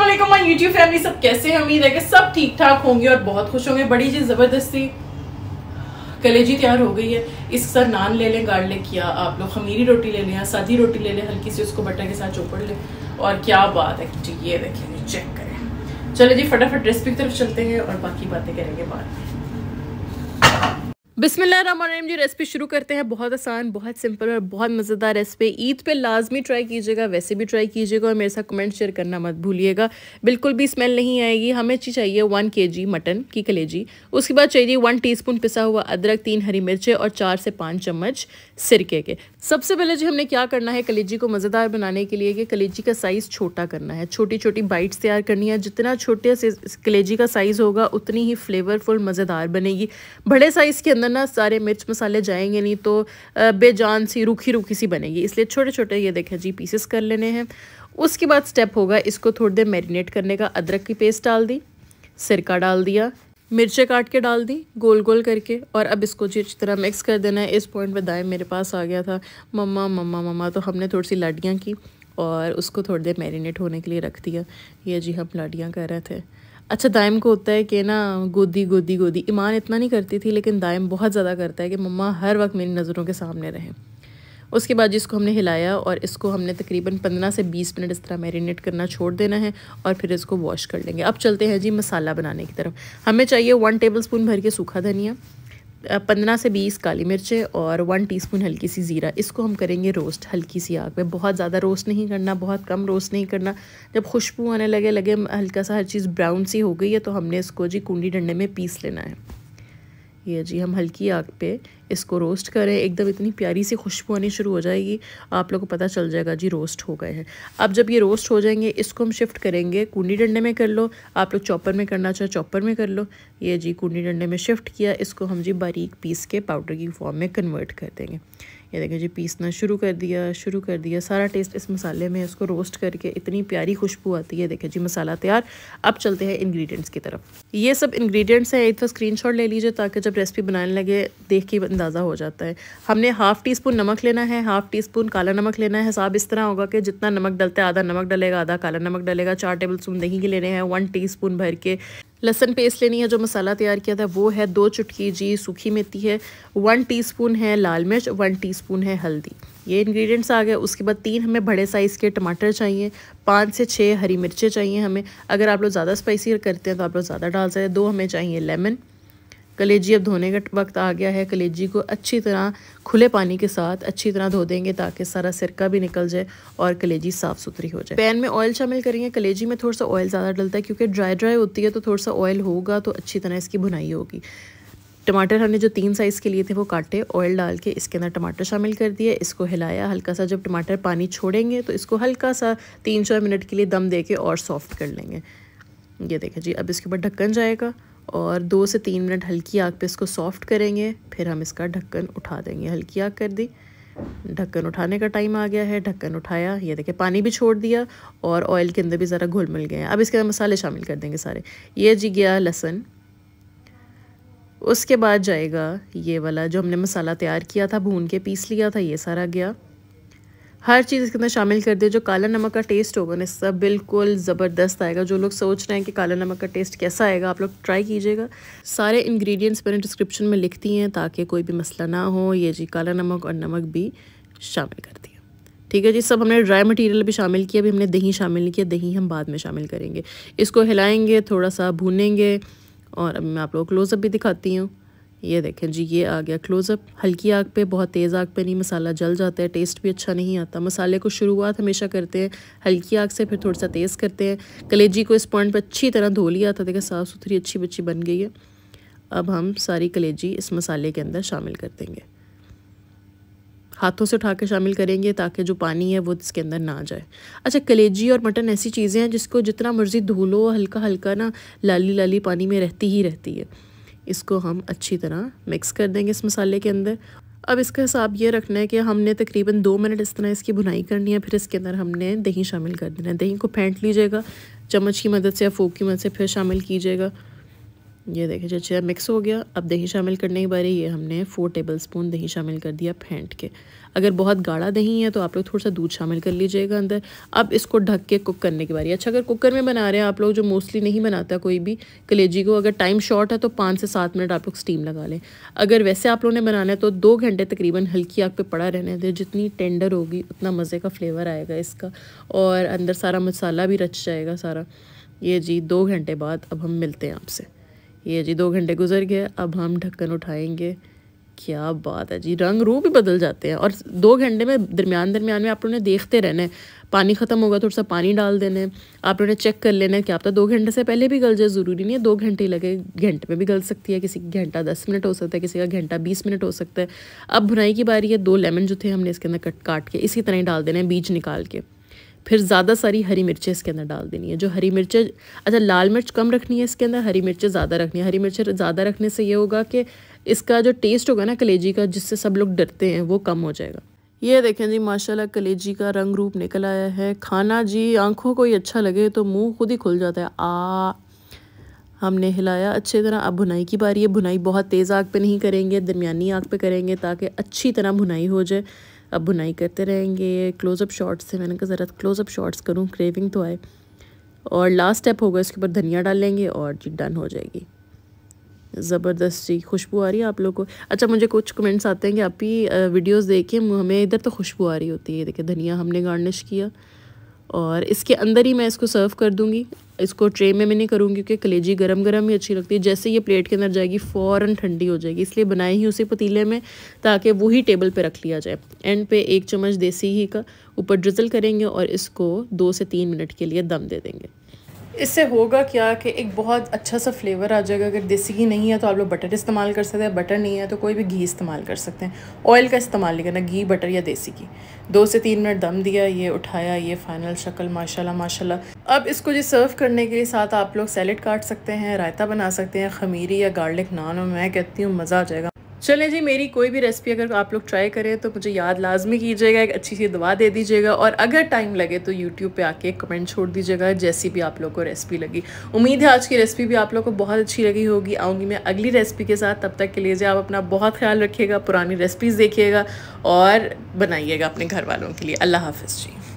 Aslam YouTube family सब कैसे हैं उम्मीद है कि सब ठीक ठाक होंगे और बहुत खुश होंगे बड़ी जी ज़बरदस्ती कलेजी तैयार हो गई है इस सर नान ले लें गार्लिक किया आप लोग खमीरी रोटी ले लें या सादी रोटी ले लें हल्की सी उसको बटर के साथ चोपड़ लें और क्या बात है जी ये देखें चेक करें चलो जी फटाफट रेसिपी की तरफ चलते हैं और बाकी बातें करेंगे बाद में बिसमिल्लाम जी रेसिपी शुरू करते हैं बहुत आसान बहुत सिंपल और बहुत मज़ेदार रेसिपी ईद पे लाजमी ट्राई कीजिएगा वैसे भी ट्राई कीजिएगा और मेरे साथ कमेंट शेयर करना मत भूलिएगा बिल्कुल भी स्मेल नहीं आएगी हमें चाहिए वन के जी मटन की कलेजी उसके बाद चाहिए वन स्पून पिसा हुआ अदरक तीन हरी मिर्चें और चार से पाँच चम्मच सिरके के सबसे पहले जी हमने क्या करना है कलेजी को मज़ेदार बनाने के लिए कि कलेजी का साइज़ छोटा करना है छोटी छोटी बाइट्स तैयार करनी है जितना छोटे से कलेजी का साइज़ होगा उतनी ही फ्लेवरफुल मज़ेदार बनेगी बड़े साइज़ के अंदर ना सारे मिर्च मसाले जाएंगे नहीं तो बेजान सी रूखी रूखी सी बनेगी इसलिए छोटे छोटे ये देखें जी पीसेस कर लेने हैं उसके बाद स्टेप होगा इसको थोड़ी देर मैरिनेट करने का अदरक की पेस्ट डाल दी सिरका डाल दिया मिर्चें काट के डाल दी गोल गोल करके और अब इसको जी अच्छी तरह मिक्स कर देना है इस पॉइंट पर दाएँ मेरे पास आ गया था मम्मा मम्मा मम्मा तो हमने थोड़ी सी लाडियाँ की और उसको थोड़ी देर मैरिनेट होने के लिए रख दिया ये जी हम लाडियाँ कर रहे थे अच्छा दाइम को होता है कि ना गोदी गोदी गोदी ईमान इतना नहीं करती थी लेकिन दाइम बहुत ज़्यादा करता है कि मम्मा हर वक्त मेरी नज़रों के सामने रहें उसके बाद जिसको हमने हिलाया और इसको हमने तकरीबन पंद्रह से बीस मिनट इस तरह मैरिनेट करना छोड़ देना है और फिर इसको वॉश कर लेंगे अब चलते हैं जी मसाला बनाने की तरफ हमें चाहिए वन टेबल स्पून भर के सूखा धनिया पंद्रह से बीस काली मिर्चें और वन टीस्पून हल्की सी ज़ीरा इसको हम करेंगे रोस्ट हल्की सी आग पे बहुत ज़्यादा रोस्ट नहीं करना बहुत कम रोस्ट नहीं करना जब खुशबू आने लगे लगे हल्का सा हर चीज़ ब्राउन सी हो गई है तो हमने इसको जी कुंडी डंडे में पीस लेना है ये जी हम हल्की आग पे इसको रोस्ट करें एकदम इतनी प्यारी सी खुशबू आनी शुरू हो जाएगी आप लोग को पता चल जाएगा जी रोस्ट हो गए हैं अब जब ये रोस्ट हो जाएंगे इसको हम शिफ्ट करेंगे कुंडी डंडे में कर लो आप लोग चॉपर में करना चाहे चॉपर में कर लो ये जी कुंडी डंडे में शिफ्ट किया इसको हम जी बारीक पीस के पाउडर की फॉर्म में कन्वर्ट कर देंगे ये देखें जी पीसना शुरू कर दिया शुरू कर दिया सारा टेस्ट इस मसाले में इसको रोस्ट करके इतनी प्यारी खुशबू आती है देखें जी मसाला तैयार अब चलते हैं इंग्रेडिएंट्स की तरफ ये सब इंग्रेडिएंट्स हैं एक तो स्क्रीनशॉट ले लीजिए ताकि जब रेसिपी बनाने लगे देख के अंदाज़ा हो जाता है हमने हाफ़ टी स्पून नमक लेना है हाफ़ टी स्पून काला नमक लेना है हिसाब इस तरह होगा कि जितना नमक डलता है आधा नमक डलेगा आधा काला नमक डलेगा चार टेबल स्पून दही के लेने हैं वन टी स्पून भर के लहसन पेस्ट लेनी है जो मसाला तैयार किया था वो है दो चुटकी जी सूखी मेथी है वन टीस्पून है लाल मिर्च वन टीस्पून है हल्दी ये इंग्रेडिएंट्स आ गए उसके बाद तीन हमें बड़े साइज़ के टमाटर चाहिए पाँच से छः हरी मिर्चें चाहिए हमें अगर आप लोग ज़्यादा स्पाइसी करते हैं तो आप लोग ज़्यादा डाल सकते हैं दो हमें चाहिए लेमन कलेजी अब धोने का वक्त आ गया है कलेजी को अच्छी तरह खुले पानी के साथ अच्छी तरह धो देंगे ताकि सारा सिरका भी निकल जाए और कलेजी साफ़ सुथरी हो जाए पैन में ऑयल शामिल करेंगे कलेजी में थोड़ा सा ऑयल ज़्यादा डलता है क्योंकि ड्राई ड्राई होती है तो थोड़ा सा ऑयल होगा तो अच्छी तरह इसकी भुनाई होगी टमाटर हमने जो तीन साइज़ के लिए थे वो काटे ऑयल डाल के इसके अंदर टमाटर शामिल कर दिए इसको हिलाया हल्का सा जब टमाटर पानी छोड़ेंगे तो इसको हल्का सा तीन चार मिनट के लिए दम दे के और सॉफ्ट कर लेंगे ये देखें जी अब इसके ऊपर ढक्कन जाएगा और दो से तीन मिनट हल्की आग पे इसको सॉफ्ट करेंगे फिर हम इसका ढक्कन उठा देंगे हल्की आग कर दी ढक्कन उठाने का टाइम आ गया है ढक्कन उठाया ये देखिए पानी भी छोड़ दिया और ऑयल के अंदर भी ज़रा घुल मिल गए अब इसके अंदर मसाले शामिल कर देंगे सारे ये जी गया लहसन उसके बाद जाएगा ये वाला जो हमने मसाला तैयार किया था भून के पीस लिया था ये सारा गया हर चीज़ इसके अंदर शामिल कर दिया जो काला नमक का टेस्ट होगा ना इसका बिल्कुल ज़बरदस्त आएगा जो लोग सोच रहे हैं कि काला नमक का टेस्ट कैसा आएगा आप लोग ट्राई कीजिएगा सारे इंग्रेडिएंट्स मैंने डिस्क्रिप्शन में लिखती हैं ताकि कोई भी मसला ना हो ये जी काला नमक और नमक भी शामिल कर दिया ठीक है जी सब हमने ड्राई मटेरियल भी शामिल किया अभी हमने दही शामिल किया दही हम बाद में शामिल करेंगे इसको हिलाएंगे थोड़ा सा भूनेंगे और अब मैं आप लोग क्लोज़अप भी दिखाती हूँ ये देखें जी ये आ गया क्लोज़अप हल्की आग पे बहुत तेज़ आग पे नहीं मसाला जल जाता है टेस्ट भी अच्छा नहीं आता मसाले को शुरुआत हमेशा करते हैं हल्की आग से फिर थोड़ा सा तेज़ करते हैं कलेजी को इस पॉइंट पर अच्छी तरह धो लिया था देखें साफ़ सुथरी अच्छी बच्ची बन गई है अब हम सारी कलेजी इस मसाले के अंदर शामिल कर देंगे हाथों से उठा के शामिल करेंगे ताकि जो पानी है वो इसके अंदर ना जाए अच्छा कलेजी और मटन ऐसी चीज़ें हैं जिसको जितना मर्ज़ी धो लो हल्का हल्का ना लाली लाली पानी में रहती ही रहती है इसको हम अच्छी तरह मिक्स कर देंगे इस मसाले के अंदर अब इसका हिसाब ये रखना है कि हमने तकरीबन दो मिनट इस तरह इसकी भुनाई करनी है फिर इसके अंदर हमने दही शामिल कर देना है दही को फेंट लीजिएगा चम्मच की मदद से या फोक की मदद से फिर शामिल कीजिएगा ये देखिए जो अच्छा मिक्स हो गया अब दही शामिल करने के बारे ये हमने फोर टेबल स्पून दही शामिल कर दिया फेंट के अगर बहुत गाढ़ा दही है तो आप लोग थोड़ा सा दूध शामिल कर लीजिएगा अंदर अब इसको ढक के कुक करने के बारे अच्छा अगर कुकर में बना रहे हैं आप लोग जो मोस्टली नहीं बनाता कोई भी कलेजी को अगर टाइम शॉर्ट है तो पाँच से सात मिनट आप लोग स्टीम लगा लें अगर वैसे आप लोगों ने बनाना है तो दो घंटे तकरीबन हल्की आग पर पड़ा रहने दें जितनी टेंडर होगी उतना मज़े का फ्लेवर आएगा इसका और अंदर सारा मसाला भी रच जाएगा सारा ये जी दो घंटे बाद अब हम मिलते हैं आपसे ये जी दो घंटे गुजर गए अब हम ढक्कन उठाएंगे क्या बात है जी रंग रूप भी बदल जाते हैं और दो घंटे में दरमियान दरमियान में आप लोगों ने देखते रहना है पानी ख़त्म होगा तो थोड़ा सा पानी डाल देना है आप लोगों ने चेक कर लेना है कि आप तो दो घंटे से पहले भी गल जाए ज़रूरी नहीं है दो घंटे लगे घंटे में भी गल सकती है किसी का घंटा दस मिनट हो सकता है किसी का घंटा बीस मिनट हो सकता है अब भुनाई की बारी है दो लेमन जो थे हमने इसके अंदर कट काट के इसी तरह ही डाल देना है बीज निकाल के फिर ज़्यादा सारी हरी मिर्चें इसके अंदर डाल देनी है जो हरी मिर्चें अच्छा लाल मिर्च कम रखनी है इसके अंदर हरी मिर्चें ज़्यादा रखनी है हरी मिर्चें ज़्यादा रखने से ये होगा कि इसका जो टेस्ट होगा ना कलेजी का जिससे सब लोग डरते हैं वो कम हो जाएगा ये देखें जी माशाल्लाह कलेजी का रंग रूप निकल आया है खाना जी आंखों को ही अच्छा लगे तो मुंह खुद ही खुल जाता है आ हमने हिलाया अच्छे तरह अब भुनाई की बारी है भुनाई बहुत तेज़ आग पे नहीं करेंगे दरमिया आग पे करेंगे ताकि अच्छी तरह भुनाई हो जाए अब बुनाई करते रहेंगे क्लोज़अप शॉट्स से मैंने कहा ज़रा क्लोज़अप शॉट्स करूँ क्रेविंग तो आए और लास्ट स्टेप होगा इसके ऊपर धनिया डालेंगे और जी डन हो जाएगी ज़बरदस्त जी खुशबू आ रही है आप लोगों को अच्छा मुझे कुछ कमेंट्स आते हैं कि आप ही वीडियोज़ देखें हमें इधर तो खुशबू आ रही होती है देखिए धनिया हमने गार्निश किया और इसके अंदर ही मैं इसको सर्व कर दूँगी इसको ट्रे में मैं नहीं करूँगी क्योंकि कलेजी गरम गरम ही अच्छी लगती है जैसे ये प्लेट के अंदर जाएगी फ़ौर ठंडी हो जाएगी इसलिए बनाए ही उसे पतीले में ताकि वही टेबल पर रख लिया जाए एंड पे एक चम्मच देसी घी का ऊपर ड्रिजल करेंगे और इसको दो से तीन मिनट के लिए दम दे देंगे इससे होगा क्या कि एक बहुत अच्छा सा फ्लेवर आ जाएगा अगर देसी घी नहीं है तो आप लोग बटर इस्तेमाल कर सकते हैं बटर नहीं है तो कोई भी घी इस्तेमाल कर सकते हैं ऑयल का इस्तेमाल नहीं करना घी बटर या देसी घी दो से तीन मिनट दम दिया ये उठाया ये फाइनल शक्ल माशाल्लाह माशाल्लाह अब इसको जो सर्व करने के साथ आप लोग सैलड काट सकते हैं रायता बना सकते हैं खमीरी या गार्लिक नान और मैं कहती हूँ मज़ा आ जाएगा चलें जी मेरी कोई भी रेसिपी अगर आप लोग ट्राई करें तो मुझे याद लाजमी कीजिएगा एक अच्छी सी दवा दे दीजिएगा और अगर टाइम लगे तो यूट्यूब पे आके कमेंट छोड़ दीजिएगा जैसी भी आप लोग को रेसिपी लगी उम्मीद है आज की रेसिपी भी आप लोग को बहुत अच्छी लगी होगी आऊँगी मैं अगली रेसिपी के साथ तब तक के लिए आप अपना बहुत ख्याल रखिएगा पुरानी रेसिपीज़ देखिएगा और बनाइएगा अपने घर वालों के लिए अल्लाह हाफिज़ जी